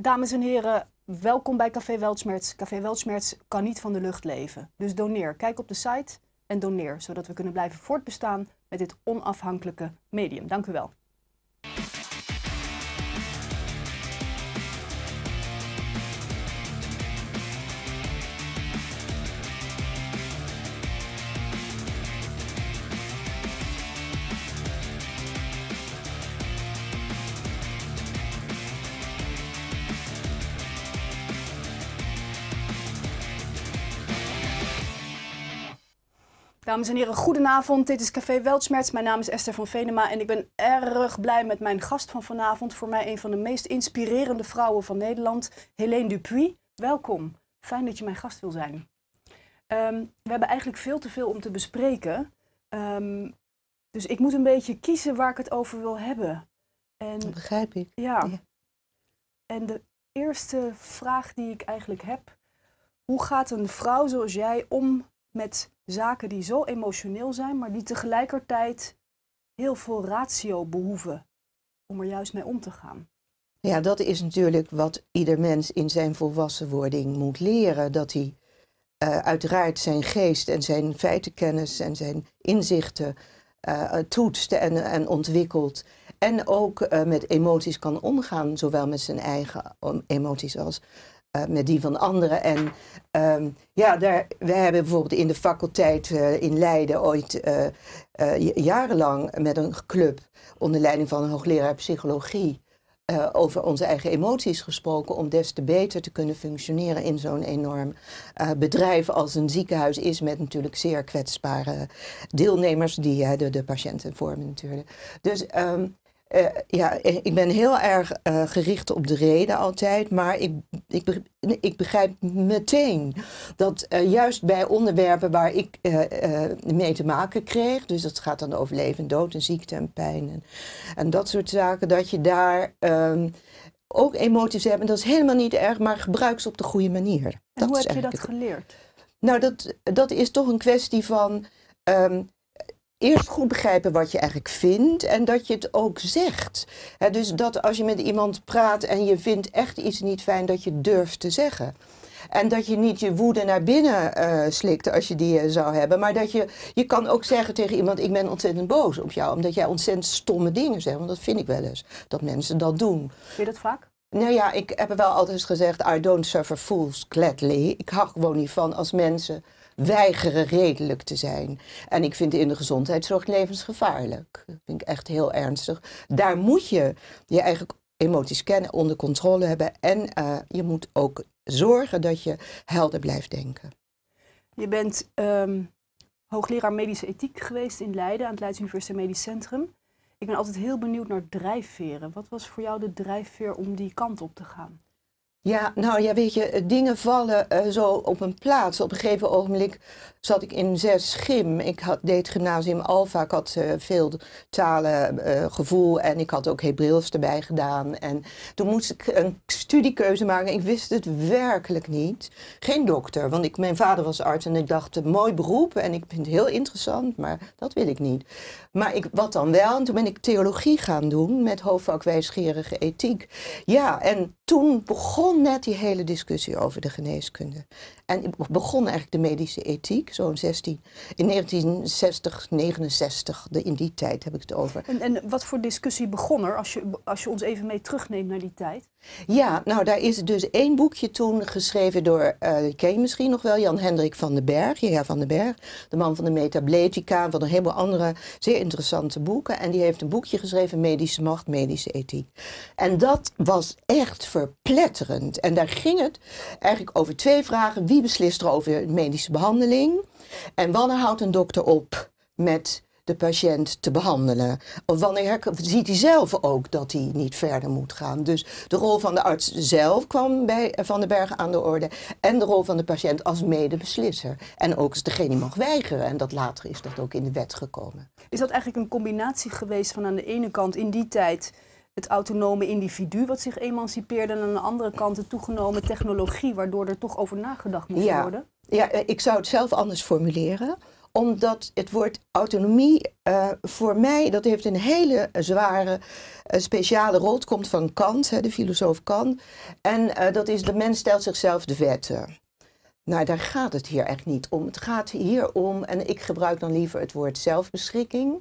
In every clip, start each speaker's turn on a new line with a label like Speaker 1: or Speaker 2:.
Speaker 1: Dames en heren, welkom bij Café Weltschmerz. Café Weltschmerz kan niet van de lucht leven. Dus doneer. Kijk op de site en doneer, zodat we kunnen blijven voortbestaan met dit onafhankelijke medium. Dank u wel. Dames en heren, goedenavond. Dit is Café Weltschmerz. Mijn naam is Esther van Venema en ik ben erg blij met mijn gast van vanavond. Voor mij een van de meest inspirerende vrouwen van Nederland, Helene Dupuy. Welkom. Fijn dat je mijn gast wil zijn. Ehm, we hebben eigenlijk veel te veel om te bespreken. Ehm, dus ik moet een beetje kiezen waar ik het over wil hebben. En, dat begrijp ik. ja. En de eerste vraag die ik eigenlijk heb. Hoe gaat een vrouw zoals jij om met zaken die zo emotioneel zijn, maar die tegelijkertijd heel veel ratio behoeven om er juist mee om te gaan.
Speaker 2: Ja, dat is natuurlijk wat ieder mens in zijn volwassenwording moet leren. Dat hij eh, uiteraard zijn geest en zijn feitenkennis en zijn inzichten eh, toetst en, en, ontwikkelt. En ook eh, met emoties kan omgaan, zowel met zijn eigen emoties als eh, met die van anderen. En ehm, ja, daar, wij hebben bijvoorbeeld in de faculteit eh, in Leiden ooit eh, jarenlang met een club onder leiding van een hoogleraar psychologie over onze eigen emoties gesproken om des te beter te kunnen functioneren in zo'n enorm bedrijf als een ziekenhuis is met natuurlijk zeer kwetsbare deelnemers die de, de, patiënten vormen natuurlijk. Dus ehm, eh, ja, eh, ik ben heel erg eh, gericht op de reden altijd, maar ik, ik, ik begrijp meteen dat juist bij onderwerpen waar ik mee te maken kreeg, dus dat gaat dan over leven en dood en ziekte en pijn en, en dat soort zaken, dat je daar ehm, ook emoties hebt. En dat is helemaal niet erg, maar gebruik ze op de goede manier. En hoe heb je dat geleerd? Nou, dat, dat is toch een kwestie van. Ehm, eerst goed begrijpen wat je eigenlijk vindt en dat je het ook zegt. dus dat als je met iemand praat en je vindt echt iets niet fijn, dat je durft te zeggen. En dat je niet je woede naar binnen eh, slikt als je die eh, zou hebben. Maar dat je, je kan ook zeggen tegen iemand, ik ben ontzettend boos op jou. Omdat jij ontzettend stomme dingen zegt. Want dat vind ik wel eens, dat mensen dat doen.
Speaker 1: Vind je dat vaak?
Speaker 2: Nou ja, ik heb wel altijd gezegd, I don't suffer fools gladly. Ik hou gewoon niet van als mensen weigeren redelijk te zijn. En ik vind in de gezondheidszorg levensgevaarlijk. Dat vind ik echt heel ernstig. Daar moet je je eigen emoties kennen, onder controle hebben. En eh, je moet ook zorgen dat je helder blijft denken.
Speaker 1: Je bent ehm, hoogleraar medische ethiek geweest in Leiden aan het Leids Universitair Medisch Centrum. Ik ben altijd heel benieuwd naar drijfveren. Wat was voor jou de drijfveer om die kant op te gaan?
Speaker 2: Ja, nou ja, weet je, eh, dingen vallen eh, zo op een plaats. Op een gegeven ogenblik zat ik in zes gym. Ik had, deed gymnasium Alfa. Ik had eh, veel talen eh, gevoel en ik had ook Hebreeuws erbij gedaan. En toen moest ik een studiekeuze maken. Ik wist het werkelijk niet. Geen dokter, want ik, mijn vader was arts en ik dacht, mooi beroep en ik vind het heel interessant, maar dat wil ik niet. Maar ik, wat dan wel? En toen ben ik theologie gaan doen met hoofdvak wijsgerige ethiek. Ja, en toen begon net die hele discussie over de geneeskunde. En ik begon eigenlijk de medische ethiek zo'n 16. In 1960, 69, de, in die tijd heb ik het over.
Speaker 1: En, en wat voor discussie begon er, als je, als je ons even mee terugneemt naar die tijd?
Speaker 2: Ja, nou daar is dus één boekje toen geschreven door, uh, ken je misschien nog wel, Jan Hendrik van den Berg, J.H. van den Berg, de man van de metabletica, van een heleboel andere zeer interessante boeken. En die heeft een boekje geschreven, Medische Macht, Medische Ethiek. En dat was echt verpletterend. En daar ging het eigenlijk over twee vragen. Wie beslist er over medische behandeling? En wanneer houdt een dokter op met de patiënt te behandelen? Of wanneer ziet hij zelf ook dat hij niet verder moet gaan? Dus de rol van de arts zelf kwam bij Van den Bergen aan de orde. En de rol van de patiënt als medebeslisser. En ook als degene die mag weigeren. En dat later is dat ook in de wet gekomen.
Speaker 1: Is dat eigenlijk een combinatie geweest van aan de ene kant in die tijd het autonome individu wat zich emancipeerde en aan de andere kant de toegenomen technologie, waardoor er toch over nagedacht moest worden.
Speaker 2: Ja, eh, ik zou het zelf anders formuleren omdat het woord autonomie eh, voor mij, dat heeft een hele zware eh, speciale rol. Het komt van Kant, hè, de filosoof Kant. En dat is de mens stelt zichzelf de wetten. Nou, daar gaat het hier echt niet om. Het gaat hier om, en ik gebruik dan liever het woord zelfbeschikking.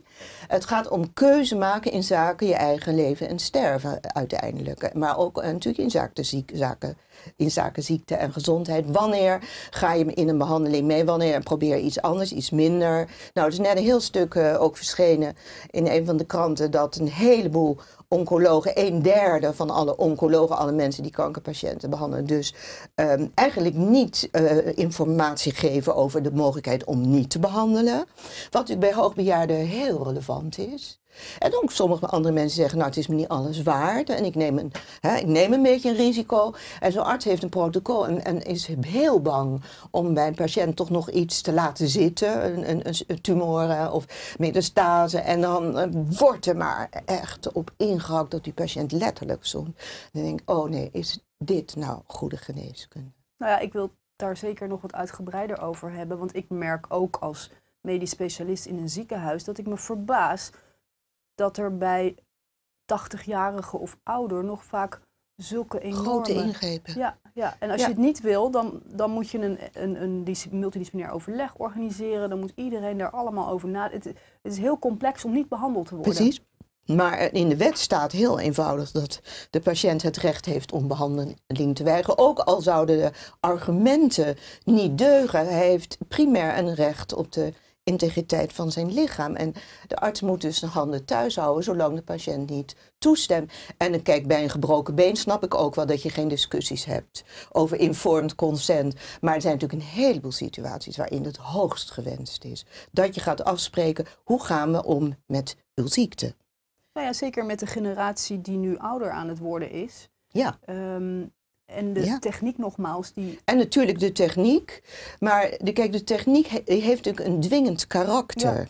Speaker 2: Het gaat om keuze maken in zaken je eigen leven en sterven uiteindelijk. Maar ook eh, natuurlijk in zaken, zaken, in zaken ziekte en gezondheid. Wanneer ga je in een behandeling mee? Wanneer probeer je iets anders, iets minder? Nou, het is net een heel stuk eh, ook verschenen in een van de kranten dat een heleboel oncologen, een derde van alle oncologen, alle mensen die kankerpatiënten behandelen, dus ehm, eigenlijk niet eh, informatie geven over de mogelijkheid om niet te behandelen. Wat natuurlijk bij hoogbejaarden heel relevant is. En ook sommige andere mensen zeggen, nou het is me niet alles waard en ik neem een, hè, ik neem een beetje een risico. En zo'n arts heeft een protocol en, en, is heel bang om bij een patiënt toch nog iets te laten zitten, een, een, een tumor eh, of metastase. En dan eh, wordt er maar echt op ingehakt dat die patiënt letterlijk zo'n. Dan denk ik, oh nee, is dit nou goede geneeskunde?
Speaker 1: Nou ja, ik wil daar zeker nog wat uitgebreider over hebben, want ik merk ook als medisch specialist in een ziekenhuis dat ik me verbaas dat er bij 80-jarigen of ouder nog vaak zulke enorme... Grote ingrepen. Ja, ja. en als je het niet wil, dan, dan moet je een, een, een multidisciplinair overleg organiseren. Dan moet iedereen daar allemaal over nadenken. Het, het is heel complex om niet behandeld te worden. Precies.
Speaker 2: Maar in de wet staat heel eenvoudig dat de patiënt het recht heeft om behandeling te weigeren. Ook al zouden de argumenten niet deugen, hij heeft primair een recht op de integriteit van zijn lichaam. En de arts moet dus de handen thuis houden zolang de patiënt niet toestemt. En kijk, bij een gebroken been snap ik ook wel dat je geen discussies hebt over informed consent. Maar er zijn natuurlijk een heleboel situaties waarin het hoogst gewenst is. Dat je gaat afspreken, hoe gaan we om met uw ziekte?
Speaker 1: Nou ja, zeker met de generatie die nu ouder aan het worden is. Ja. Ehm, en de techniek nogmaals.
Speaker 2: Die... En natuurlijk de techniek. Maar de, kijk, de techniek heeft natuurlijk een dwingend karakter.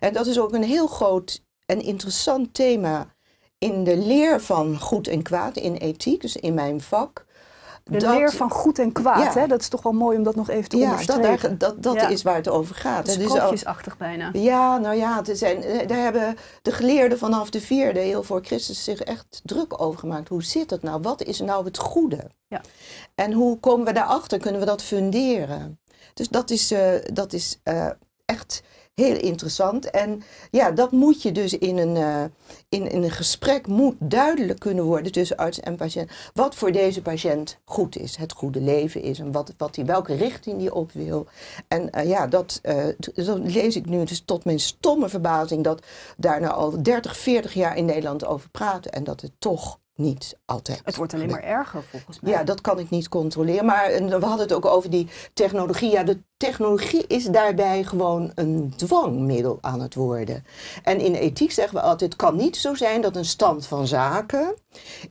Speaker 2: En dat is ook een heel groot en interessant thema in de leer van goed en kwaad in ethiek, dus in mijn vak de dat, leer van goed en kwaad, hè?
Speaker 1: dat is toch wel mooi om dat nog even te ja, Dat, dat, dat is waar
Speaker 2: het over gaat. Het bijna. Ja, nou ja, er zijn, eh, daar hebben de geleerden vanaf de vierde heel voor Christus zich echt druk over gemaakt. Hoe zit dat nou? Wat is nou het goede? Ja. En hoe komen we daarachter? Kunnen we dat funderen? Dus dat is, eh, dat is eh, echt heel interessant. En ja, dat moet je dus in een, eh, in, in, een gesprek moet duidelijk kunnen worden tussen arts en patiënt. Wat voor deze patiënt goed is, het goede leven is en wat, wat die, welke richting die op wil. En eh, ja, dat, eh, lees ik nu dus tot mijn stomme verbazing dat daar nou al 30, 40 jaar in Nederland over praten en dat het toch niet altijd. Het wordt alleen maar erger volgens mij. Ja, dat kan ik niet controleren. Maar we hadden het ook over die technologie. Ja, de technologie is daarbij gewoon een dwangmiddel aan het worden. En in ethiek zeggen we altijd: het kan niet zo zijn dat een stand van zaken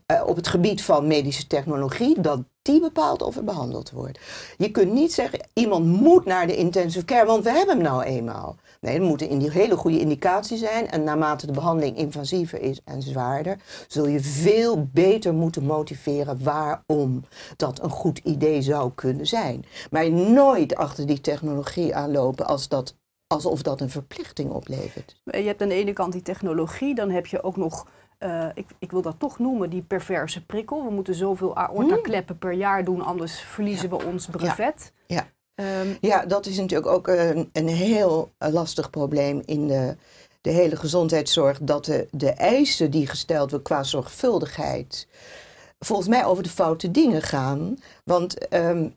Speaker 2: eh, op het gebied van medische technologie, dat die bepaalt of er behandeld wordt. Je kunt niet zeggen, iemand moet naar de intensive care, want we hebben hem nou eenmaal. Nee, er moet een hele goede indicatie zijn. En naarmate de behandeling invasiever is en zwaarder, zul je veel beter moeten motiveren waarom dat een goed idee zou kunnen zijn. Maar nooit achter die technologie aanlopen als dat alsof dat een verplichting oplevert.
Speaker 1: Je hebt aan de ene kant die technologie, dan heb je ook nog eh, ik, ik, wil dat toch noemen, die perverse prikkel. We moeten zoveel aorta hmm. kleppen per jaar doen, anders verliezen we ons brevet.
Speaker 2: Ja, ja. Ehm, ja. dat is natuurlijk ook een, een heel eh, lastig probleem in de, de hele gezondheidszorg. Dat de, de eisen die gesteld worden qua zorgvuldigheid volgens mij over de foute dingen gaan. Want ehm,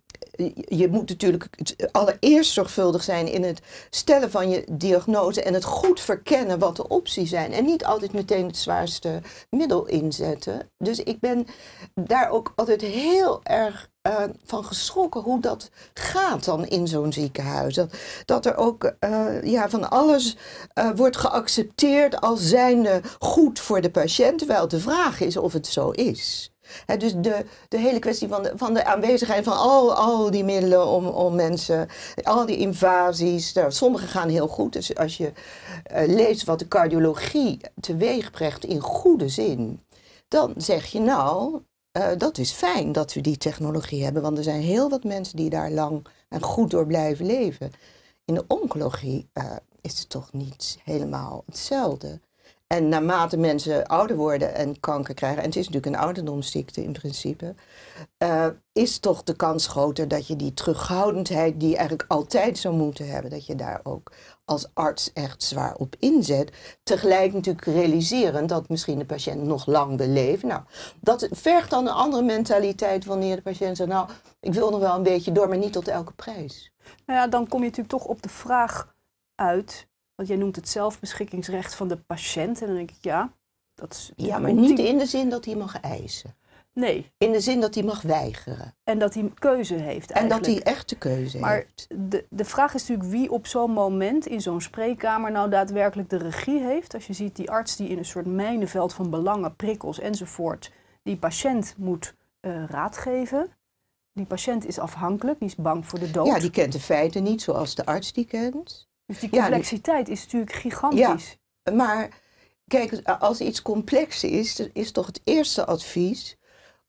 Speaker 2: je moet natuurlijk allereerst zorgvuldig zijn in het stellen van je diagnose en het goed verkennen wat de opties zijn. En niet altijd meteen het zwaarste middel inzetten. Dus ik ben daar ook altijd heel erg eh, van geschrokken hoe dat gaat dan in zo'n ziekenhuis. Dat, dat er ook eh, ja, van alles eh, wordt geaccepteerd als zijnde goed voor de patiënt, terwijl de vraag is of het zo is dus de, de hele kwestie van de, van de aanwezigheid van al, al die middelen om, om mensen, al die invasies. Nou, sommige gaan heel goed. Dus als je eh, leest wat de cardiologie brengt in goede zin, dan zeg je nou, eh, dat is fijn dat we die technologie hebben, want er zijn heel wat mensen die daar lang en goed door blijven leven. In de oncologie eh, is het toch niet helemaal hetzelfde. En naarmate mensen ouder worden en kanker krijgen, en het is natuurlijk een ouderdomsziekte in principe, eh, is toch de kans groter dat je die terughoudendheid die je eigenlijk altijd zou moeten hebben, dat je daar ook als arts echt zwaar op inzet. Tegelijk natuurlijk realiseren dat misschien de patiënt nog lang wil leven. Nou, dat vergt dan een andere mentaliteit wanneer de patiënt zegt, nou, ik wil nog wel een beetje door, maar niet tot elke prijs. Nou ja, dan kom je natuurlijk toch op de vraag uit
Speaker 1: want jij noemt het zelfbeschikkingsrecht van de patiënt. En dan denk ik, ja, dat is... Ja, maar niet in de zin dat hij mag eisen. Nee. In de zin dat hij mag
Speaker 2: weigeren.
Speaker 1: En dat hij keuze heeft. Eigenlijk. En dat hij echt
Speaker 2: de keuze heeft. Maar
Speaker 1: de, de vraag is natuurlijk wie op zo'n moment in zo'n spreekkamer nou daadwerkelijk de regie heeft. Als je ziet die arts die in een soort mijnenveld van belangen, prikkels enzovoort, die patiënt moet raadgeven, eh, raad geven. Die patiënt is
Speaker 2: afhankelijk, die is bang voor de dood. Ja, die kent de feiten niet zoals de arts die kent. Dus die complexiteit
Speaker 1: is natuurlijk gigantisch.
Speaker 2: Ja, maar kijk, als iets complex is, is toch het eerste advies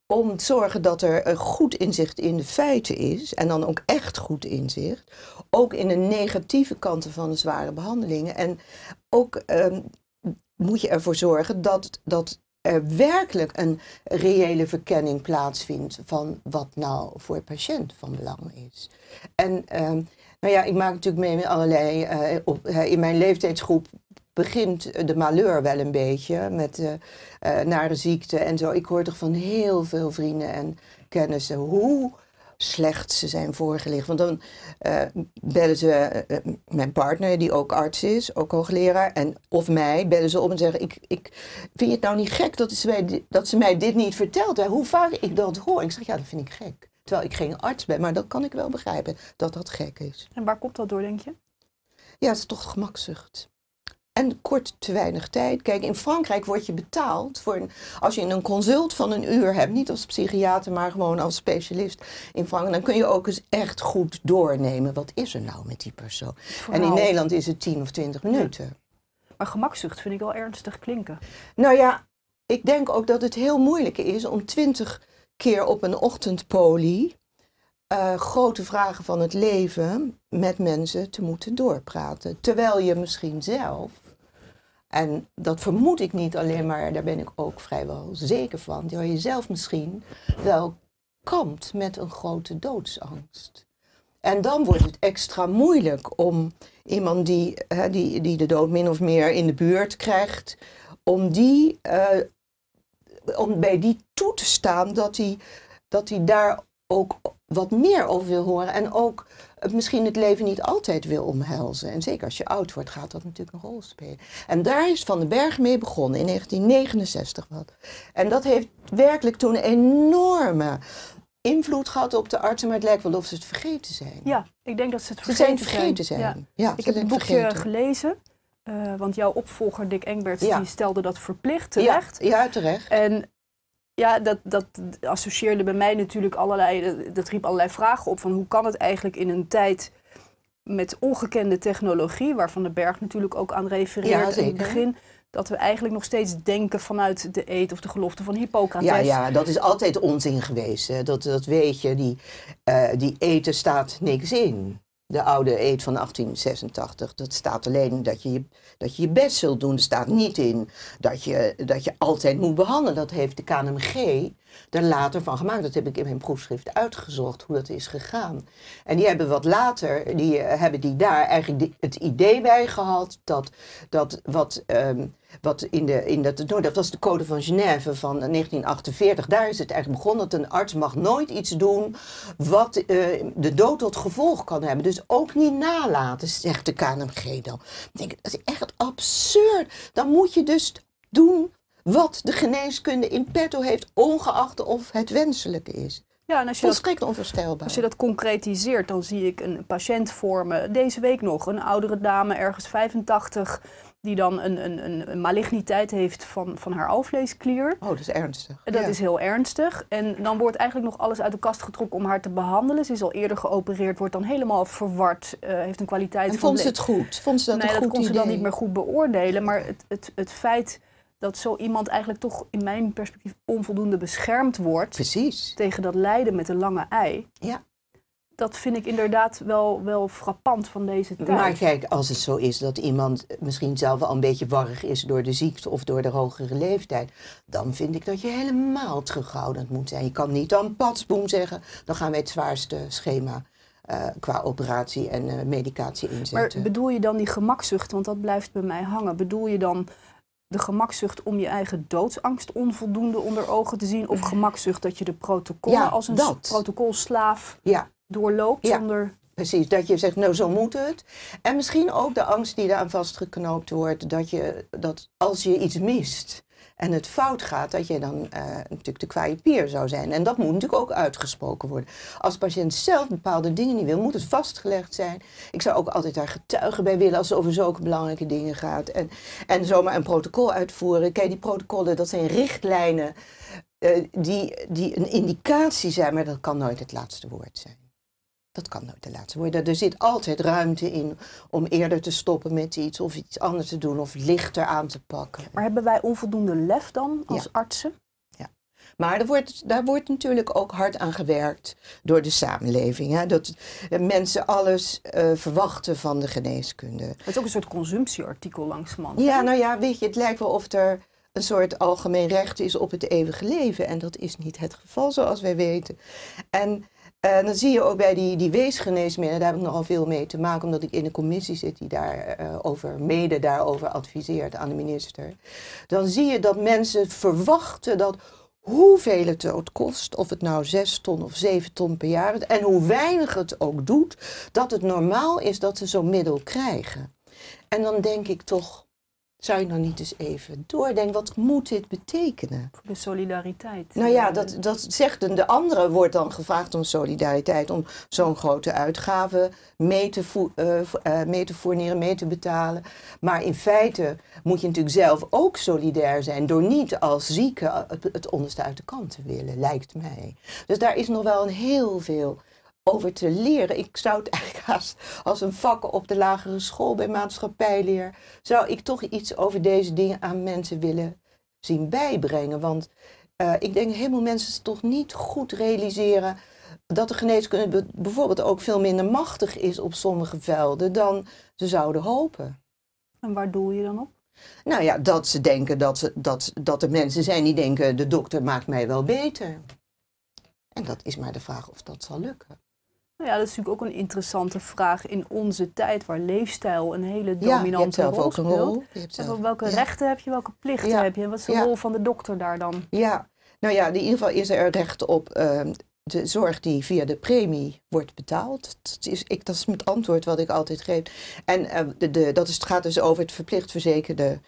Speaker 2: om te zorgen dat er een goed inzicht in de feiten is, en dan ook echt goed inzicht, ook in de negatieve kanten van de zware behandelingen. En ook ehm, moet je ervoor zorgen dat, dat er werkelijk een reële verkenning plaatsvindt van wat nou voor patiënt van belang is. En ehm, nou ja, ik maak natuurlijk mee met allerlei. Eh, op, in mijn leeftijdsgroep begint eh, de malheur wel een beetje met uh, nare ziekte en zo. Ik hoor toch van heel veel vrienden en kennissen hoe slecht ze zijn voorgelegd. Want dan bellen ze mijn partner, die ook arts is, ook hoogleraar, en, of mij, bellen ze op en zeggen: ik, ik Vind je het nou niet gek dat ze mij, dat ze mij dit niet vertelt? Hè? Hoe vaak ik dat hoor? Ik zeg: Ja, dat vind ik gek. Terwijl ik geen arts ben, maar dat kan ik wel begrijpen dat dat gek is.
Speaker 1: En waar komt dat door, denk je?
Speaker 2: Ja, het is toch gemakzucht. En kort te weinig tijd. Kijk, in Frankrijk word je betaald voor een, als je een consult van een uur hebt, niet als psychiater, maar gewoon als specialist in Frankrijk, dan kun je ook eens echt goed doornemen. Wat is er nou met die persoon? En in Nederland is het 10 of 20 minuten. Maar gemakzucht vind ik wel ernstig klinken. Nou ja, ik denk ook dat het heel moeilijk is om 20 keer op een ochtendpolie uh, grote vragen van het leven met mensen te moeten doorpraten. Terwijl je misschien zelf, en dat vermoed ik niet alleen maar, daar ben ik ook vrijwel zeker van, dat je zelf misschien wel kampt met een grote doodsangst. En dan wordt het extra moeilijk om iemand die, hè, die, die de dood min of meer in de buurt krijgt, om die eh, om bij die toe te staan dat hij, dat hij daar ook wat meer over wil horen. En ook misschien het leven niet altijd wil omhelzen. En zeker als je oud wordt, gaat dat natuurlijk een rol spelen. En daar is Van den Berg mee begonnen, in 1969 wat. En dat heeft werkelijk toen een enorme invloed gehad op de artsen, maar het lijkt wel of ze het vergeten zijn.
Speaker 1: Ja, ik denk dat ze het vergeten, zijn. vergeten zijn. Ja. ik heb het boekje gelezen. Eh, want jouw opvolger Dick Engberts die stelde dat verplicht terecht.
Speaker 2: Ja, ja terecht.
Speaker 1: En ja, dat, dat associeerde bij mij natuurlijk allerlei, dat, riep allerlei vragen op van hoe kan het eigenlijk in een tijd met ongekende technologie, waarvan de berg natuurlijk ook aan refereert in het begin, dat we eigenlijk nog steeds denken vanuit de eet of de gelofte van Hippocrates. Ja, ja dat is altijd
Speaker 2: onzin geweest. Dat, dat weet je, die, eh, die eten staat niks in de oude eed van 1886. Dat staat alleen dat je, dat je je best zult doen. Er staat niet in dat je, dat je altijd moet behandelen. Dat heeft de KNMG daar later van gemaakt. Dat heb ik in mijn proefschrift uitgezocht, hoe dat is gegaan. En die hebben wat later, die eh, hebben die daar eigenlijk het idee bij gehad dat, dat wat, ehm, wat in de, in dat, nou, dat was de code van Genève van 1948, eh, daar is het eigenlijk begonnen dat een arts mag nooit iets doen wat eh, de dood tot gevolg kan hebben. Dus ook niet nalaten, zegt de KNMG dan. Ik denk, dat is echt absurd. Dan moet je dus doen wat de geneeskunde in petto heeft, ongeacht of het wenselijk is. Ja, en als je dat, onvoorstelbaar. Als je dat
Speaker 1: concretiseert, dan zie ik een patiënt voor me. Deze week nog, een oudere dame, ergens 85, die dan een, een, een maligniteit heeft van, van haar alvleesklier. Oh, dat
Speaker 2: is ernstig. Dat is
Speaker 1: heel ernstig. En dan wordt eigenlijk nog alles uit de kast getrokken om haar te behandelen. Ze is al eerder geopereerd, wordt dan helemaal verward, eh, heeft een kwaliteit en van... vond ze het goed? Vond ze dat een goed dat kon ze dan niet meer goed beoordelen. Maar het, het, het feit dat zo iemand eigenlijk toch in mijn perspectief onvoldoende beschermd wordt. Precies. Tegen dat lijden met een lange ei. Ja. Dat vind ik inderdaad wel, wel frappant van deze tijd. Maar kijk,
Speaker 2: als het zo is dat iemand misschien zelf al een beetje warrig is door de ziekte of door de hogere leeftijd, dan vind ik dat je helemaal terughoudend moet zijn. Je kan niet dan patsboom zeggen, dan gaan wij het zwaarste schema eh, qua operatie en eh, medicatie inzetten. Maar
Speaker 1: bedoel je dan die gemakzucht, want dat blijft bij mij hangen, bedoel je dan de gemakzucht om je eigen doodsangst onvoldoende
Speaker 2: onder ogen te zien? Of mhm. gemakzucht dat je de protocollen als een dat.
Speaker 1: protocolslaaf
Speaker 2: ja. doorloopt ja. zonder... Precies, dat je zegt, nou zo moet het. En misschien ook de angst die daaraan vastgeknoopt wordt, dat, je, dat als je iets mist, en het fout gaat, dat je dan uh, natuurlijk de kwaaie pier zou zijn. En dat moet natuurlijk ook uitgesproken worden. Als de patiënt zelf bepaalde dingen niet wil, moet het vastgelegd zijn. Ik zou ook altijd daar getuigen bij willen als het over zulke belangrijke dingen gaat. En, en zomaar een protocol uitvoeren. Kijk, die protocollen, dat zijn richtlijnen eh, die, die een indicatie zijn, maar dat kan nooit het laatste woord zijn. Dat kan nooit de laatste worden. Er zit altijd ruimte in om eerder te stoppen met iets of iets anders te doen of lichter aan te pakken. Maar hebben wij onvoldoende lef dan als artsen? Ja. Maar er wordt, daar wordt natuurlijk ook hard aan gewerkt door de samenleving. Hè? Dat eh, mensen alles eh, verwachten van de geneeskunde. Het is ook een soort consumptieartikel langs man. Ja, nou ja, weet je, het lijkt wel of er een soort algemeen recht is op het eeuwige leven. En dat is niet het geval, zoals wij weten. En en eh, dan zie je ook bij die, die weesgeneesmiddelen. Daar heb ik nogal veel mee te maken, omdat ik in de commissie zit die daarover, eh, uh, mede daarover adviseert aan de minister. Dan zie je dat mensen verwachten dat hoeveel het ook kost, of het nou 6 ton of 7 ton per jaar is, en hoe weinig het ook doet, dat het normaal is dat ze zo'n middel krijgen. En dan denk ik toch, zou je dan nou niet eens even doordenken, wat moet dit betekenen? Voor de solidariteit. Nou ja, dat, dat zegt de, de andere wordt dan gevraagd om solidariteit, om zo'n grote uitgave mee te, uh, mee te fourneren, mee te betalen. Maar in feite moet je natuurlijk zelf ook solidair zijn door niet als zieke het, het onderste uit de kant te willen, lijkt mij. Dus daar is nog wel een heel veel over te leren. Ik zou het eigenlijk haast als een vak op de lagere school bij maatschappijleer, zou ik toch iets over deze dingen aan mensen willen zien bijbrengen. Want eh, ik denk helemaal mensen toch niet goed realiseren dat de geneeskunde bijvoorbeeld ook veel minder machtig is op sommige velden dan ze zouden hopen.
Speaker 1: En waar doel je dan op?
Speaker 2: Nou ja, dat ze denken dat, ze, dat, dat er mensen zijn die denken: de dokter maakt mij wel beter. En dat is maar de vraag of dat zal lukken.
Speaker 1: Nou ja, dat is natuurlijk ook een interessante vraag in onze tijd, waar leefstijl een hele dominante ja, rol ook Een rol. welke rechten heb je, welke plichten heb je en wat is de rol van de dokter daar dan?
Speaker 2: Ja, nou ja, in ieder geval is er recht op ehm, de zorg die via de premie wordt betaald. Dat is, ik, dat is het antwoord wat ik altijd geef. En ehm, de, dat is, het gaat dus over het verplicht verzekerde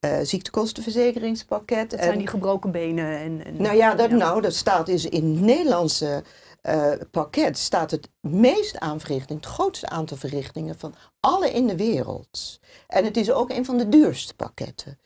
Speaker 2: eh, ziektekostenverzekeringspakket. en, zijn die gebroken benen. En, en nou ja, dat, nou, dat staat dus in Nederlandse eh, pakket staat het meest aan het grootste aantal verrichtingen van alle in de wereld. En het is ook een van de duurste pakketten.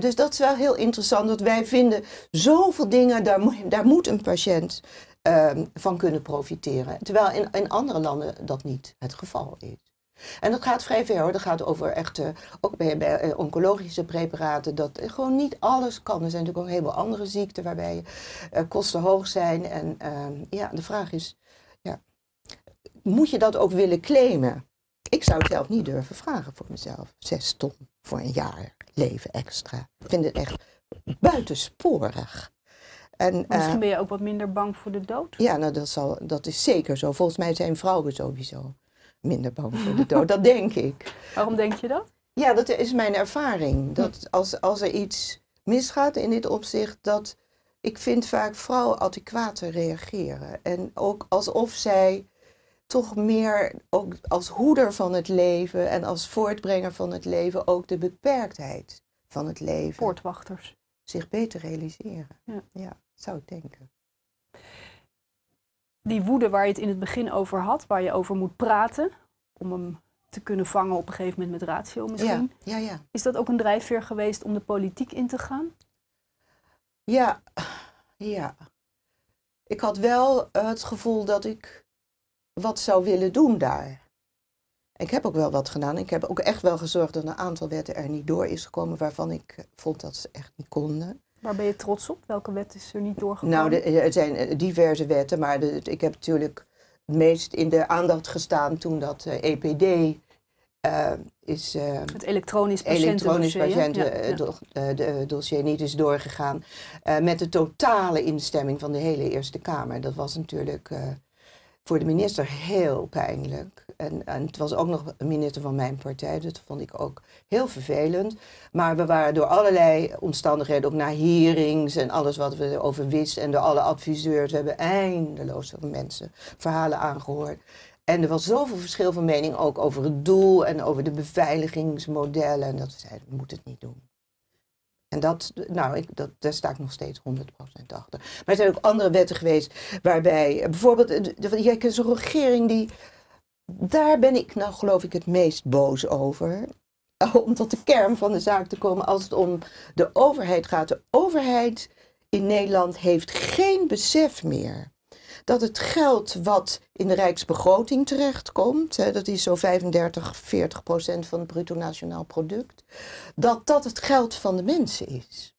Speaker 2: dus dat is wel heel interessant, dat wij vinden zoveel dingen, daar, daar moet een patiënt ehm, van kunnen profiteren. Terwijl in, in andere landen dat niet het geval is. En dat gaat vrij ver hoor. Dat gaat over echte, eh, ook bij, eh, oncologische preparaten, dat eh, gewoon niet alles kan. Er zijn natuurlijk ook heel veel andere ziekten waarbij kosten hoog zijn. En ehm, ja, de vraag is, ja, moet je dat ook willen claimen? Ik zou het zelf niet durven vragen voor mezelf. Zes ton voor een jaar leven extra. Ik vind het echt buitensporig. En, Misschien ben
Speaker 1: je ook wat minder bang voor de dood.
Speaker 2: Ja, nou, dat, zal, dat is zeker zo. Volgens mij zijn vrouwen sowieso minder bang voor de dood. dat denk ik. Waarom denk je dat? Ja, dat is mijn ervaring. Dat als, als er iets misgaat in dit opzicht, dat ik vind vaak vrouwen adequater reageren. En ook alsof zij toch meer ook als hoeder van het leven en als voortbrenger van het leven ook de beperktheid van het leven. Voortwachters. Zich beter realiseren. Ja, ja zou ik denken die woede waar je het in het begin
Speaker 1: over had, waar je over moet praten, om hem te kunnen vangen op een gegeven moment met ratio misschien. Ja, ja, ja. Is dat ook een drijfveer geweest om de politiek in te gaan?
Speaker 2: Ja, ja. Ik had wel eh, het gevoel dat ik wat zou willen doen daar. Ik heb ook wel wat gedaan. Ik heb ook echt wel gezorgd dat een aantal wetten er niet door is gekomen waarvan ik vond dat ze echt niet konden.
Speaker 1: Waar ben je trots op? Welke wet is er niet doorgegaan? Nou, eh,
Speaker 2: er zijn eh, diverse wetten, maar de, ik heb natuurlijk het meest in de aandacht gestaan toen dat EPD eh, e uh, is. het elektronisch patiëntendossier. Patiënten, ja, ja. dossier niet is doorgegaan. met de totale instemming van de hele Eerste Kamer. Dat was natuurlijk voor de minister heel pijnlijk. En, en het was ook nog een minister van mijn partij, dus dat vond ik ook heel vervelend. Maar we waren door allerlei omstandigheden, ook naar hearings en alles wat we erover wisten. En door alle adviseurs, we hebben eindeloos van mensen verhalen aangehoord. En er was zoveel verschil van mening ook over het doel en over de beveiligingsmodellen. En dat we zeiden, we moeten het niet doen. En dat, nou, ik, dat, daar sta ik nog steeds 100% achter. Maar er zijn ook andere wetten geweest waarbij bijvoorbeeld, je hebt zo'n regering die daar ben ik nou geloof ik het meest boos over. Om tot de kern van de zaak te komen als het om de overheid gaat. De overheid in Nederland heeft geen besef meer dat het geld wat in de Rijksbegroting terechtkomt, hè, dat is zo'n 35, 40 procent van het bruto nationaal product, dat dat het geld van de mensen is.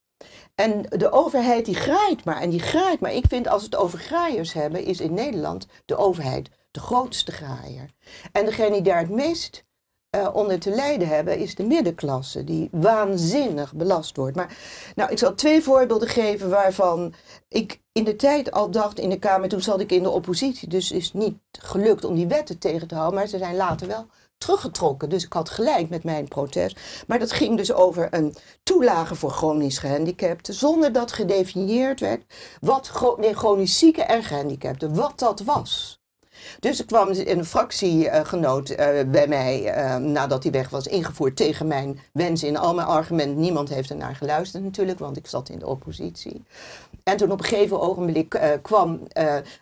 Speaker 2: En de overheid die graait maar en die graait maar. Ik vind als het over graaiers hebben, is in Nederland de overheid de grootste graaier. En degene die daar het meest eh, onder te lijden hebben, is de middenklasse, die waanzinnig belast wordt. Maar nou, ik zal twee voorbeelden geven waarvan ik in de tijd al dacht in de Kamer, toen zat ik in de oppositie, dus is niet gelukt om die wetten tegen te houden, maar ze zijn later wel teruggetrokken. Dus ik had gelijk met mijn protest. Maar dat ging dus over een toelage voor chronisch gehandicapten, zonder dat gedefinieerd werd wat chronisch zieken en gehandicapten, wat dat was. Dus er kwam een fractiegenoot eh, bij mij, eh, nadat hij weg was, ingevoerd tegen mijn wens in al mijn argumenten. Niemand heeft ernaar geluisterd natuurlijk, want ik zat in de oppositie. En toen op een gegeven ogenblik eh, kwam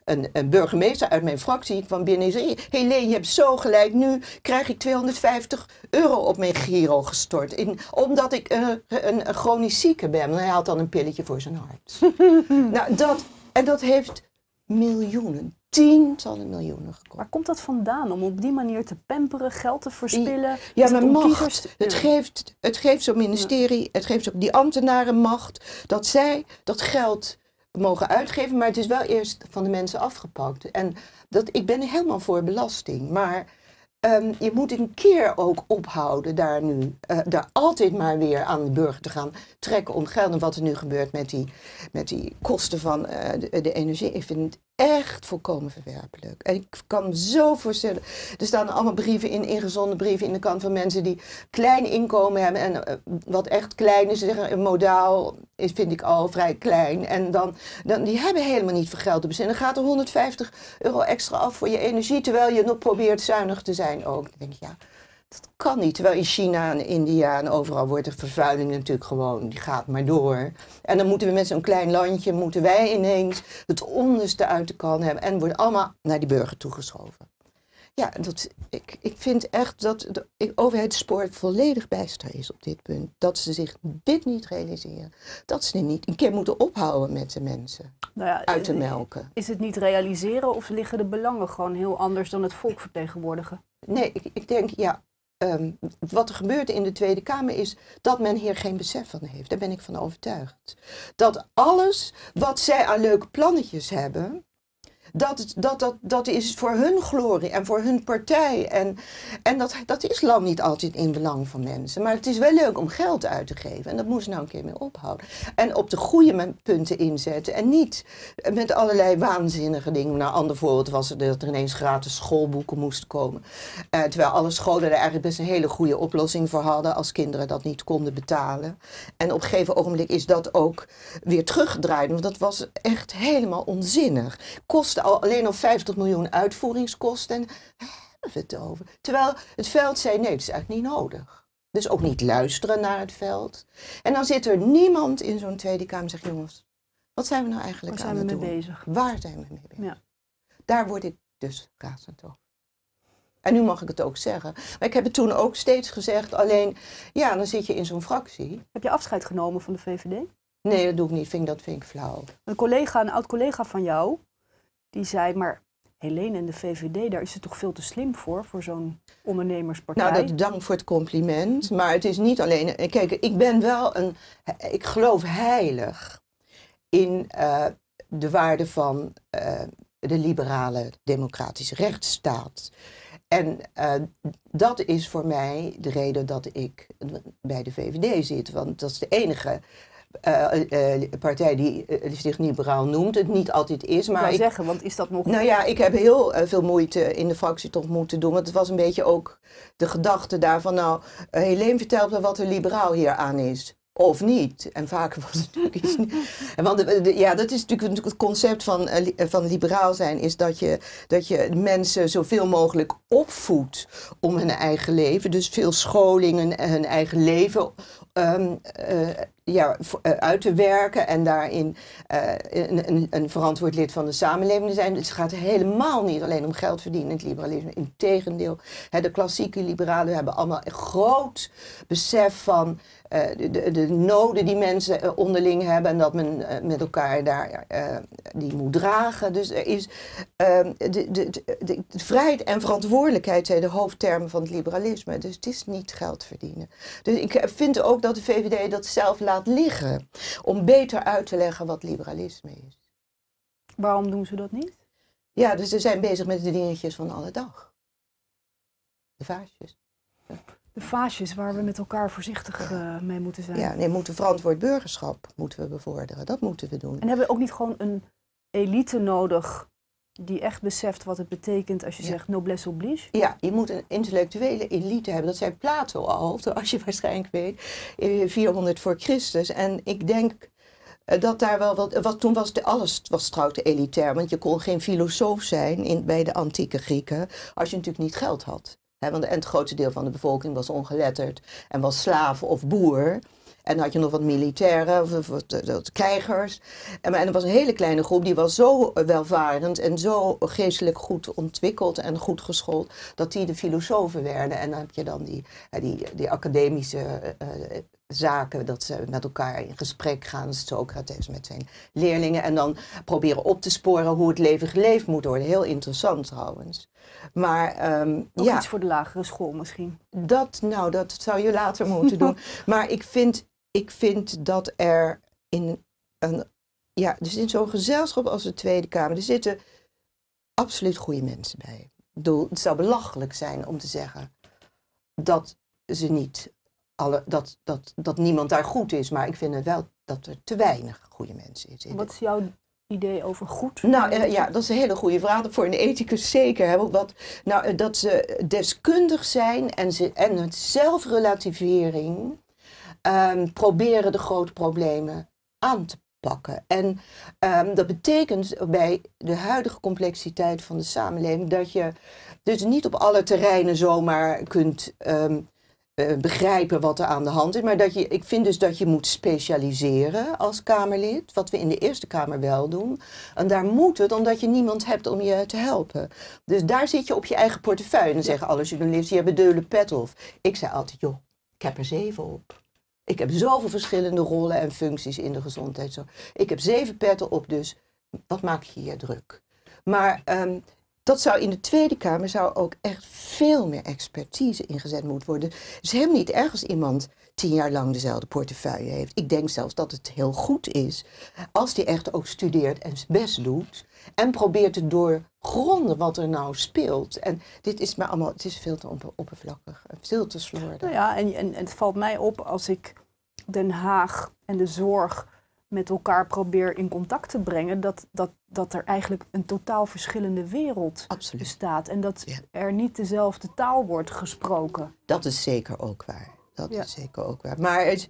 Speaker 2: een, een, burgemeester uit mijn fractie kwam binnen en zei: Hé je hebt zo gelijk, nu krijg ik 250 euro op mijn giro gestort. In, omdat ik een, een chronisch zieke ben. hij had dan een pilletje voor zijn hart. nou, dat, en dat heeft miljoenen, tientallen miljoenen gekost. Waar komt dat vandaan? Om op die manier te pamperen, geld te verspillen? Ja, maar macht. Het geeft, het geeft zo'n ministerie, het geeft ook die ambtenaren macht dat zij dat geld mogen uitgeven, maar het is wel eerst van de mensen afgepakt. En dat, ik ben helemaal voor belasting, maar Ehm, je moet een keer ook ophouden daar nu, eh, daar altijd maar weer aan de burger te gaan trekken om geld. En wat er nu gebeurt met die, met die kosten van eh, de, de, energie. Ik vind echt volkomen verwerpelijk. En ik kan me zo voorstellen. Er staan allemaal brieven in, ingezonde brieven in de kant van mensen die klein inkomen hebben. En eh, wat echt klein is, zeggen, modaal is, vind ik al vrij klein. En dan, dan die hebben helemaal niet veel geld te Dan gaat er 150 euro extra af voor je energie, terwijl je nog probeert zuinig te zijn ook. Dan denk ik, ja. Dat kan niet. Terwijl in China en India en overal wordt de vervuiling natuurlijk gewoon, die gaat maar door. En dan moeten we met zo'n klein landje, moeten wij ineens het onderste uit de kan hebben. En worden allemaal naar die burger toegeschoven. Ja, dat, ik, ik vind echt dat de overheidsspoor volledig bijster is op dit punt. Dat ze zich dit niet realiseren. Dat ze niet een keer moeten ophouden met de mensen. Nou uit te eh, melken.
Speaker 1: Is het niet realiseren of liggen de belangen gewoon heel anders
Speaker 2: dan het volk vertegenwoordigen? Nee, ik, ik denk ja, Ehm, wat er gebeurt in de Tweede Kamer is dat men hier geen besef van heeft. Daar ben ik van overtuigd. Dat alles wat zij aan leuke plannetjes hebben, dat, dat, dat, dat is voor hun glorie en voor hun partij. En, en dat, dat is lang niet altijd in belang van mensen. Maar het is wel leuk om geld uit te geven. En dat moest nou een keer mee ophouden. En op de goede punten inzetten. En niet met allerlei waanzinnige dingen. Nou, ander voorbeeld was er dat er ineens gratis schoolboeken moesten komen. Eh, terwijl alle scholen er eigenlijk best een hele goede oplossing voor hadden. Als kinderen dat niet konden betalen. En op een gegeven ogenblik is dat ook weer teruggedraaid. Want dat was echt helemaal onzinnig. Kost alleen al 50 miljoen uitvoeringskosten. En hebben we het over? Terwijl het veld zei, nee, dat is eigenlijk niet nodig. Dus ook niet luisteren naar het veld. En dan zit er niemand in zo'n Tweede Kamer en zegt, jongens, wat zijn we nou eigenlijk aan het doen? Waar zijn we mee bezig? Waar zijn we mee bezig? Ja. Daar word ik dus razend over. En nu mag ik het ook zeggen. Maar ik heb het toen ook steeds gezegd. Alleen, ja, dan zit je in zo'n fractie. Heb je afscheid genomen van de VVD? Nee, dat doe ik niet. Vind, dat vind ik flauw.
Speaker 1: Een collega, een oud collega van jou, die zei, maar Helene en de VVD, daar is ze toch veel te slim voor, voor zo'n ondernemerspartij? Nou, dat,
Speaker 2: dank voor het compliment. Maar het is niet alleen... Eh, kijk, ik ben wel een... Ik geloof heilig in eh, de waarde van eh, de liberale democratische rechtsstaat. En dat is voor mij de reden dat ik bij de VVD zit. Want dat is de enige uh, partij die uh, zich liberaal noemt, het niet altijd is. Maar ik, zeggen,
Speaker 1: want is dat mogelijk? Nou ja, ik heb
Speaker 2: heel veel moeite in de fractie toch moeten doen. Want het was een beetje ook de gedachte daarvan, nou, Helene vertelt me wat er liberaal hier aan is. Of niet. En vaak was het natuurlijk iets Want ja, dat is natuurlijk het concept van, van liberaal zijn, is dat je, dat je mensen zoveel mogelijk opvoedt om hun eigen leven. Dus veel scholingen, hun eigen leven ehm, ja, eh, uit te werken en daarin eh, een, een, een, verantwoord lid van de samenleving te zijn. Dus het gaat helemaal niet alleen om geld verdienen in het liberalisme. Integendeel, hè, de klassieke liberalen hebben allemaal een groot besef van eh, de, de, noden die mensen onderling hebben en dat men met elkaar daar, die moet dragen. Dus er is ehm, de, de, de, vrijheid en verantwoordelijkheid zijn de hoofdtermen van het liberalisme. Dus het is niet geld verdienen. Dus ik vind ook dat de VVD dat zelf laat liggen. Om beter uit te leggen wat liberalisme is. Waarom doen ze dat niet? Ja, dus ze zijn bezig met de dingetjes van alle dag. De vaasjes. De vaasjes waar we met elkaar
Speaker 1: voorzichtig eh, mee moeten zijn. Ja, nee,
Speaker 2: moeten verantwoord burgerschap moeten we bevorderen. Dat moeten we doen. En
Speaker 1: hebben we ook niet gewoon een elite nodig die echt beseft wat het betekent als je
Speaker 2: zegt noblesse oblige? Ja, je moet een intellectuele elite hebben. Dat zei Plato al, zoals je waarschijnlijk weet, 400 voor Christus. En ik denk eh, dat daar wel wat, wat toen was de, alles was te elitair, want je kon geen filosoof zijn in, bij de antieke Grieken als je natuurlijk niet geld had. want het grootste deel van de bevolking was ongeletterd en was slaaf of boer. En dan had je nog wat militairen, of, de, eh, krijgers. En, en er was een hele kleine groep, die was zo welvarend en zo geestelijk goed ontwikkeld en goed geschoold, dat die de filosofen werden. En dan heb je dan die, eh, die, die academische eh, zaken, dat ze met elkaar in gesprek gaan, Socrates met zijn leerlingen, en dan proberen op te sporen hoe het leven geleefd moet worden. Heel interessant trouwens. Maar um, ehm, Ook iets voor de lagere school misschien. Dat, nou, dat zou je later moeten doen. Maar ik vind ik vind dat er in een, ja, dus in zo'n gezelschap als de Tweede Kamer, er zitten absoluut goede mensen bij. het zou belachelijk zijn om te zeggen dat ze niet alle, dat, dat, dat niemand daar goed is. Maar ik vind het wel dat er te weinig goede mensen is. Wat
Speaker 1: is jouw idee over goed? Nou eh, ja,
Speaker 2: dat is een hele goede vraag. Voor een ethicus zeker. Hè? Wat, nou, eh, dat ze deskundig zijn en, ze, en het zelfrelativering Ehm, proberen de grote problemen aan te pakken. En ehm, dat betekent bij de huidige complexiteit van de samenleving dat je dus niet op alle terreinen zomaar kunt ehm, eh, begrijpen wat er aan de hand is. Maar dat je, ik vind dus dat je moet specialiseren als Kamerlid, wat we in de Eerste Kamer wel doen. En daar moet het, omdat je niemand hebt om je te helpen. Dus daar zit je op je eigen portefeuille. En zeggen alle journalisten, je hebt een deule pet of. Ik zei altijd, joh, ik heb er zeven op. Ik heb zoveel verschillende rollen en functies in de gezondheidszorg. Ik heb zeven petten op, dus wat maak je hier druk? Maar ehm, dat zou in de Tweede Kamer zou ook echt veel meer expertise ingezet moeten worden. Het is helemaal niet ergens iemand tien jaar lang dezelfde portefeuille heeft. Ik denk zelfs dat het heel goed is als die echt ook studeert en zijn best doet. En probeert te doorgronden wat er nou speelt. En dit is maar allemaal, het is veel te oppervlakkig, eh, veel te slordig.
Speaker 1: Nou ja, en, en, het valt mij op als ik Den Haag en de zorg met elkaar probeer in contact te brengen, dat, dat, dat er eigenlijk een totaal verschillende wereld bestaat. En dat er niet dezelfde taal wordt
Speaker 2: gesproken. Dat is zeker ook waar dat ja. is zeker ook waar. Maar het,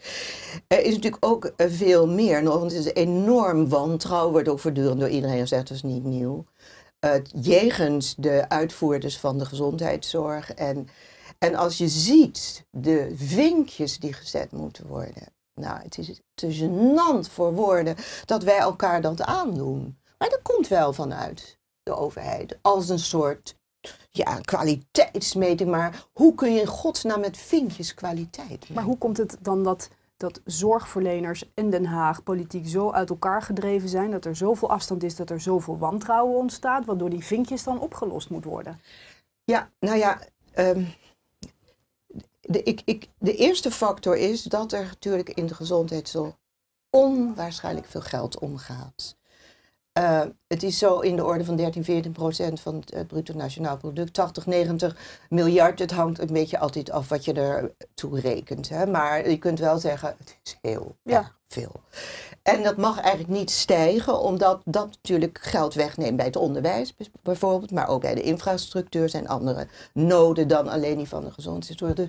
Speaker 2: er is natuurlijk ook eh, veel meer nog. Want het is enorm wantrouwen, wordt ook voortdurend door iedereen gezegd, dat is niet nieuw. Uh, jegens de uitvoerders van de gezondheidszorg. En, en als je ziet de vinkjes die gezet moeten worden. Nou, het is te gênant voor woorden dat wij elkaar dat aandoen. Maar dat komt wel vanuit de overheid. Als een soort ja, kwaliteitsmeting, maar hoe kun je in godsnaam met vinkjes kwaliteit Maar hoe
Speaker 1: komt het dan dat, dat zorgverleners in Den Haag politiek zo uit elkaar gedreven zijn, dat er zoveel afstand is, dat er zoveel wantrouwen ontstaat, waardoor die vinkjes dan opgelost moet worden?
Speaker 2: Ja, nou ja, ehm, de, ik, ik, de eerste factor is dat er natuurlijk in de gezondheidszorg onwaarschijnlijk veel geld omgaat. Eh, het is zo in de orde van 13, 14 procent van het, eh, bruto nationaal product. 80, 90 miljard. Het hangt een beetje altijd af wat je er toe rekent. Hè? Maar je kunt wel zeggen, het is heel veel. En dat mag eigenlijk niet stijgen, omdat dat natuurlijk geld wegneemt bij het onderwijs bijvoorbeeld. Maar ook bij de infrastructuur zijn andere noden dan alleen die van de gezondheidszorg. Dus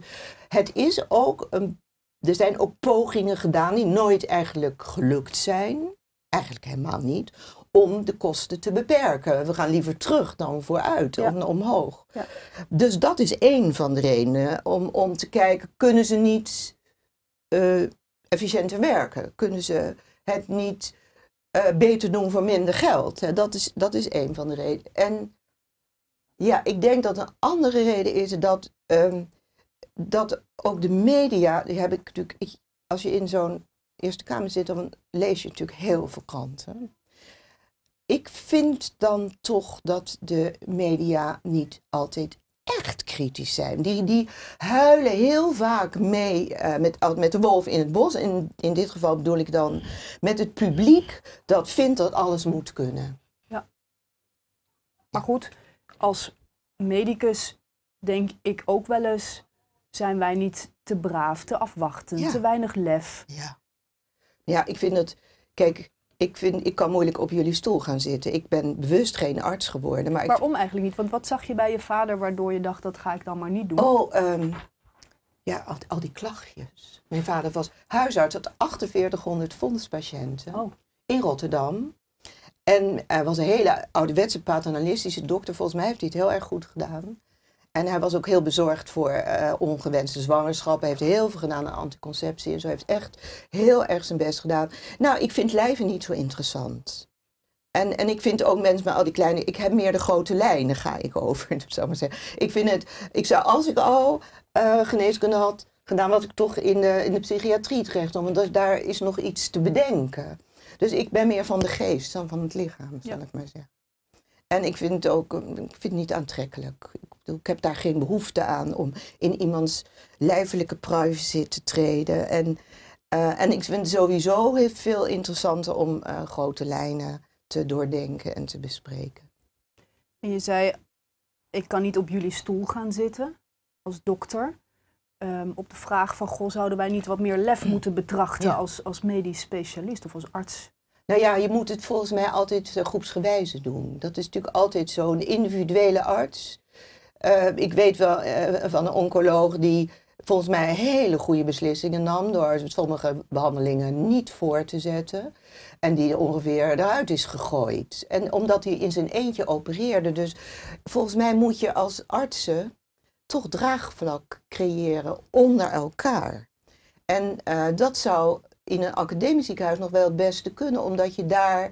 Speaker 2: het is ook een, er zijn ook pogingen gedaan die nooit eigenlijk gelukt zijn eigenlijk helemaal niet, om de kosten te beperken. We gaan liever terug dan vooruit, ja. omhoog. Ja. Dus dat is één van de redenen om, om te kijken, kunnen ze niet eh, efficiënter werken? Kunnen ze het niet eh, beter doen voor minder geld? Dat, is, dat is één van de redenen. En ja, ik denk dat een andere reden is dat, ehm, dat ook de media, die heb ik natuurlijk, als je in zo'n Eerste Kamer zit, dan lees je natuurlijk heel veel kranten ik vind dan toch dat de media niet altijd echt kritisch zijn. Die, die huilen heel vaak mee eh, met, met de wolf in het bos. In, in dit geval bedoel ik dan met het publiek dat vindt dat alles moet kunnen. Ja. Maar goed, als
Speaker 1: medicus denk ik ook wel eens... zijn wij niet te braaf, te afwachtend,
Speaker 2: te weinig lef. Ja. Ja, ik vind het... Kijk, ik, vind, ik kan moeilijk op jullie stoel gaan zitten. Ik ben bewust geen arts geworden. Maar Waarom
Speaker 1: eigenlijk niet? Want wat zag je bij je
Speaker 2: vader waardoor je dacht dat ga ik dan maar niet doen? Oh, ehm, ja, al, die klachtjes. Mijn vader was huisarts, had 4800 fondspatiënten in Rotterdam. En hij was een hele ouderwetse paternalistische dokter. Volgens mij heeft hij het heel erg goed gedaan. En hij was ook heel bezorgd voor eh, ongewenste zwangerschappen. Hij heeft heel veel gedaan aan anticonceptie en zo. heeft echt heel erg zijn best gedaan. Nou, ik vind lijven niet zo interessant. En, en ik vind ook mensen met al die kleine... Ik heb meer de grote lijnen, ga ik over, zou maar zeggen. Ik vind het... Ik zou, als ik al uh, geneeskunde had gedaan, wat ik toch in de, in de psychiatrie terecht Want daar is nog iets te bedenken. Dus ik ben meer van de geest dan van het lichaam, zal ik maar zeggen. En ik vind het ook ik vind het niet aantrekkelijk. Ik heb daar geen behoefte aan om in iemands lijfelijke privacy te treden. En, eh, en ik vind sowieso heel veel interessanter om eh, grote lijnen te doordenken en te bespreken.
Speaker 1: En je zei, ik kan niet op jullie stoel gaan zitten als dokter. Ehm, op de vraag van, goh, zouden wij
Speaker 2: niet wat meer lef mm. moeten betrachten als, als medisch specialist of als arts? Nou ja, je moet het volgens mij altijd eh, groepsgewijze doen. Dat is natuurlijk altijd zo. Een individuele arts eh, ik weet wel eh, van een oncoloog die volgens mij hele goede beslissingen nam door sommige behandelingen niet voor te zetten. En die ongeveer eruit is gegooid. En omdat hij in zijn eentje opereerde. Dus volgens mij moet je als artsen toch draagvlak creëren onder elkaar. En eh, dat zou in een academisch ziekenhuis nog wel het beste kunnen, omdat je daar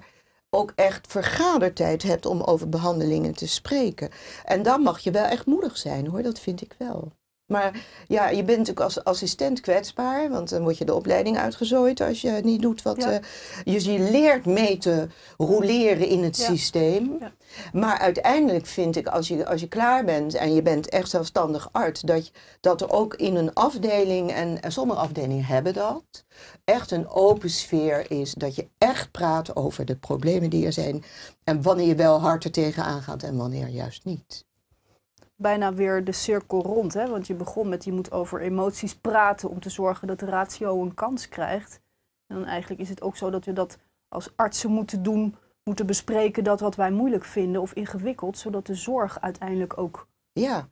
Speaker 2: ook echt vergadertijd hebt om over behandelingen te spreken. En dan mag je wel echt moedig zijn hoor, dat vind ik wel. Maar ja, je bent natuurlijk als assistent kwetsbaar, want dan word je de opleiding uitgezooid als je niet doet wat. Eh, dus je leert mee te roleren in het systeem. Ja. Maar uiteindelijk vind ik, als je, als je klaar bent en je bent echt zelfstandig arts, dat, dat er ook in een afdeling, en, en sommige afdelingen hebben dat, echt een open sfeer is. Dat je echt praat over de problemen die er zijn en wanneer je wel hard er tegenaan gaat en wanneer juist niet
Speaker 1: bijna weer de cirkel rond. Hè? Want je begon met je moet over emoties praten om te zorgen dat de ratio een kans krijgt. En dan eigenlijk is het ook zo dat we dat als artsen moeten doen, moeten bespreken dat wat wij moeilijk vinden of ingewikkeld, zodat de zorg uiteindelijk ook
Speaker 2: ja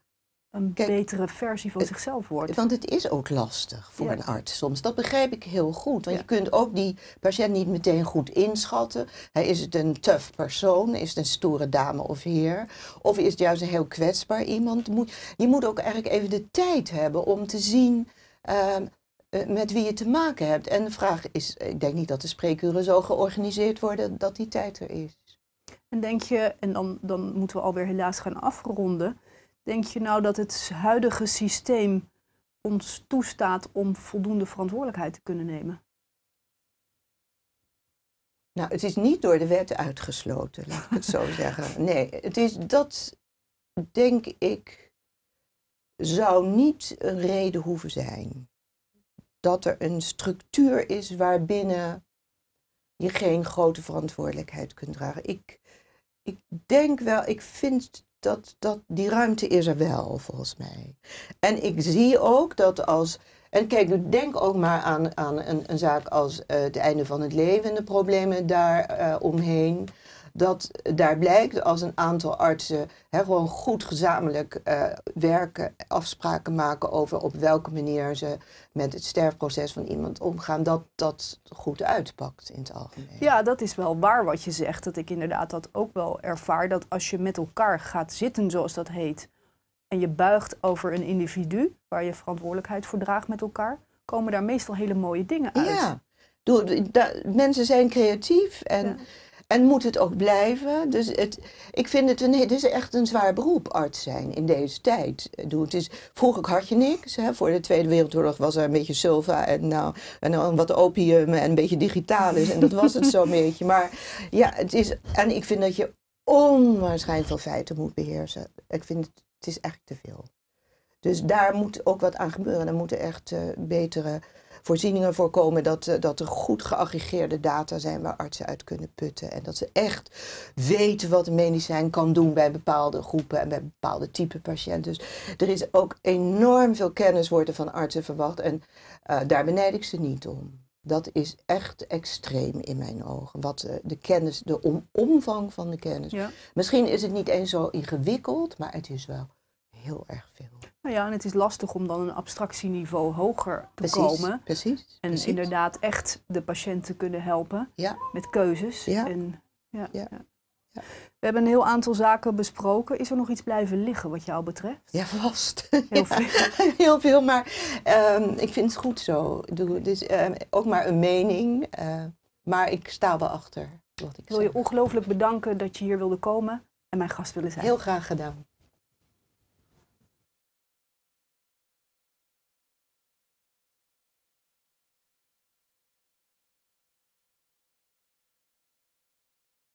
Speaker 2: een betere versie van zichzelf wordt. Want het is ook lastig voor een arts soms. Dat begrijp ik heel goed. Want je kunt ook die patiënt niet meteen goed inschatten. is het een tough persoon? Is het een stoere dame of heer? Of is het juist een heel kwetsbaar iemand? Moet, je moet ook eigenlijk even de tijd hebben om te zien... Ehm, eh, met wie je te maken hebt. En de vraag is, ik denk niet dat de spreekuren zo georganiseerd worden dat die tijd er is.
Speaker 1: En denk je, en dan, dan moeten we alweer helaas gaan afronden, Denk je nou dat het huidige systeem ons toestaat om voldoende
Speaker 2: verantwoordelijkheid te kunnen nemen? Nou, het is niet door de wet uitgesloten, laat ik het zo zeggen. Nee, het is dat, denk ik, zou niet een reden hoeven zijn. Dat er een structuur is waarbinnen je geen grote verantwoordelijkheid kunt dragen. Ik, ik denk wel, ik vind dat, dat, die ruimte is er wel, volgens mij. En ik zie ook dat als. En kijk, denk ook maar aan, aan een, een zaak als eh, het einde van het leven en de problemen daaromheen. Eh, omheen dat daar blijkt als een aantal artsen gewoon goed gezamenlijk eh, werken, afspraken maken over op welke manier ze met het sterfproces van iemand omgaan, dat dat goed uitpakt in het algemeen.
Speaker 1: Ja, dat is wel waar wat je zegt. Dat ik inderdaad dat ook wel ervaar. Dat als je met elkaar gaat zitten, zoals dat heet, en je buigt over een individu waar je verantwoordelijkheid voor draagt met elkaar, komen daar
Speaker 2: meestal hele mooie dingen uit. Ja. mensen zijn creatief en en moet het ook blijven? Dus het, ik vind het, een, het is echt een zwaar beroep, arts zijn in deze tijd. het is, vroeger had je niks. Hè. Voor de Tweede Wereldoorlog was er een beetje sulfa en, nou, en wat opium en een beetje digitaal is En dat was het zo'n beetje. Maar ja, het is, en ik vind dat je onwaarschijnlijk veel feiten moet beheersen. Ik vind het, het is echt te veel. Dus daar moet ook wat aan gebeuren. Er moeten echt eh, betere voorzieningen voorkomen dat, eh, dat er goed geaggregeerde data zijn waar artsen uit kunnen putten. En dat ze echt weten wat een medicijn kan doen bij bepaalde groepen en bij bepaalde type patiënten. Dus er is ook enorm veel kennis worden van artsen verwacht en eh, daar benijd ik ze niet om. Dat is echt extreem in mijn ogen. Wat eh, de kennis, de omvang van de kennis. Misschien is het niet eens zo ingewikkeld, maar het is wel heel erg veel.
Speaker 1: Nou ja, en het is lastig om dan een abstractieniveau hoger te komen.
Speaker 2: Precies. En
Speaker 1: inderdaad echt de patiënt te kunnen helpen met keuzes. Ja. En, ja, ja. We hebben een heel aantal zaken besproken. Is er nog iets blijven liggen wat jou
Speaker 2: betreft? Ja, vast. Heel veel. maar ehm, ik vind het goed zo. dus ook maar een mening. Eh, maar ik sta wel achter ik wil je
Speaker 1: ongelooflijk bedanken dat je hier wilde komen en mijn gast willen zijn. Heel graag gedaan.